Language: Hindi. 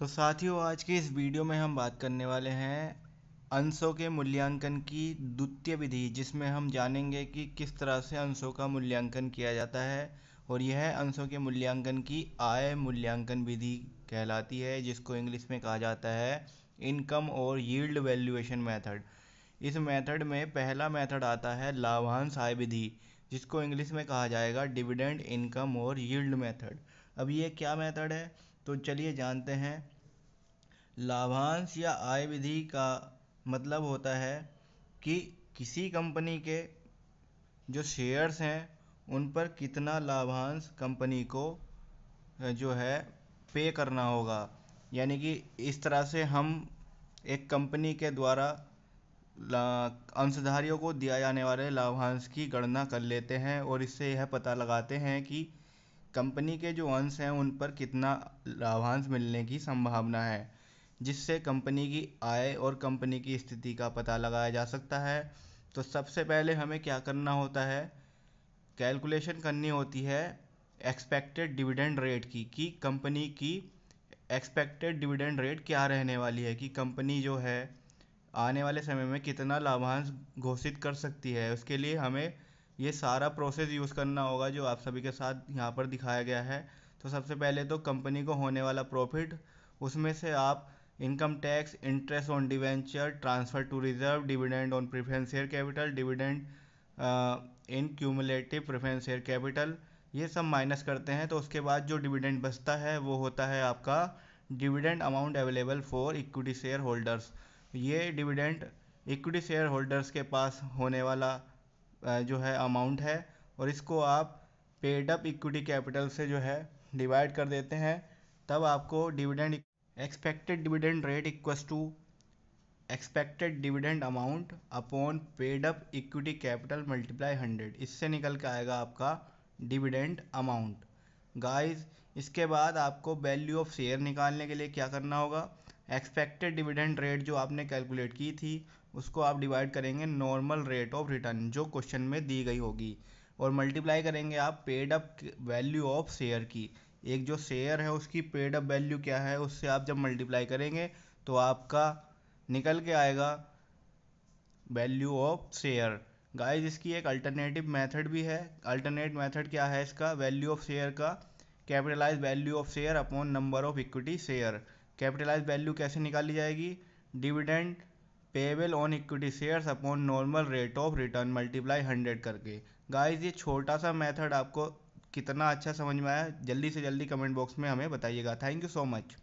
तो साथियों आज के इस वीडियो में हम बात करने वाले हैं अंशों के मूल्यांकन की द्वितीय विधि जिसमें हम जानेंगे कि किस तरह से अंशों का मूल्यांकन किया जाता है और यह अंशों के मूल्यांकन की आय मूल्यांकन विधि कहलाती है जिसको इंग्लिश में कहा जाता है इनकम और यील्ड वैल्यूएशन मेथड इस मेथड में पहला मेथड आता है लाभांश आय विधि जिसको इंग्लिश में कहा जाएगा डिविडेंड इनकम और यील्ड मेथड अब ये क्या मेथड है तो चलिए जानते हैं लाभांश या आय विधि का मतलब होता है कि किसी कंपनी के जो शेयर्स हैं उन पर कितना लाभांश कंपनी को जो है पे करना होगा यानी कि इस तरह से हम एक कंपनी के द्वारा अंशधारियों को दिया जाने वाले लाभांश की गणना कर लेते हैं और इससे यह पता लगाते हैं कि कंपनी के जो अंश हैं उन पर कितना लाभांश मिलने की संभावना है जिससे कंपनी की आय और कंपनी की स्थिति का पता लगाया जा सकता है तो सबसे पहले हमें क्या करना होता है कैलकुलेशन करनी होती है एक्सपेक्टेड डिविडेंड रेट की कि कंपनी की एक्सपेक्टेड डिविडेंड रेट क्या रहने वाली है कि कंपनी जो है आने वाले समय में कितना लाभांश घोषित कर सकती है उसके लिए हमें ये सारा प्रोसेस यूज़ करना होगा जो आप सभी के साथ यहाँ पर दिखाया गया है तो सबसे पहले तो कंपनी को होने वाला प्रॉफिट उसमें से आप income tax interest on debenture transfer to reserve dividend on preference share capital dividend in cumulative preference share capital ये सब माइनस करते हैं तो उसके बाद जो डिविडेंड बचता है वो होता है आपका dividend amount available for equity share holders ये डिविडेंड इक्विटी शेयर होल्डर्स के पास होने वाला जो है अमाउंट है और इसको आप पेड अप इक्विटी कैपिटल से जो है डिवाइड कर देते हैं तब आपको dividend expected dividend rate equals to expected dividend amount upon paid up equity capital multiply hundred इससे निकल के आएगा आपका डिविडेंड अमाउंट गाइस इसके बाद आपको वैल्यू ऑफ शेयर निकालने के लिए क्या करना होगा एक्सपेक्टेड डिविडेंड रेट जो आपने कैलकुलेट की थी उसको आप डिवाइड करेंगे नॉर्मल रेट ऑफ रिटर्न जो क्वेश्चन में दी गई होगी और मल्टीप्लाई करेंगे आप paid up value of share की एक जो शेयर है उसकी पेड अप वैल्यू क्या है उससे आप जब मल्टीप्लाई करेंगे तो आपका निकल के आएगा वैल्यू ऑफ शेयर गाइस इसकी एक अल्टरनेटिव मेथड भी है अल्टरनेट मेथड क्या है इसका वैल्यू ऑफ शेयर का capitalize value of share upon number of equity share capitalize value कैसे निकाली जाएगी dividend payable on equity shares upon normal rate of return multiply hundred करके गाइज ये छोटा सा मेथड आपको कितना अच्छा समझ में आया जल्दी से जल्दी कमेंट बॉक्स में हमें बताइएगा थैंक यू सो मच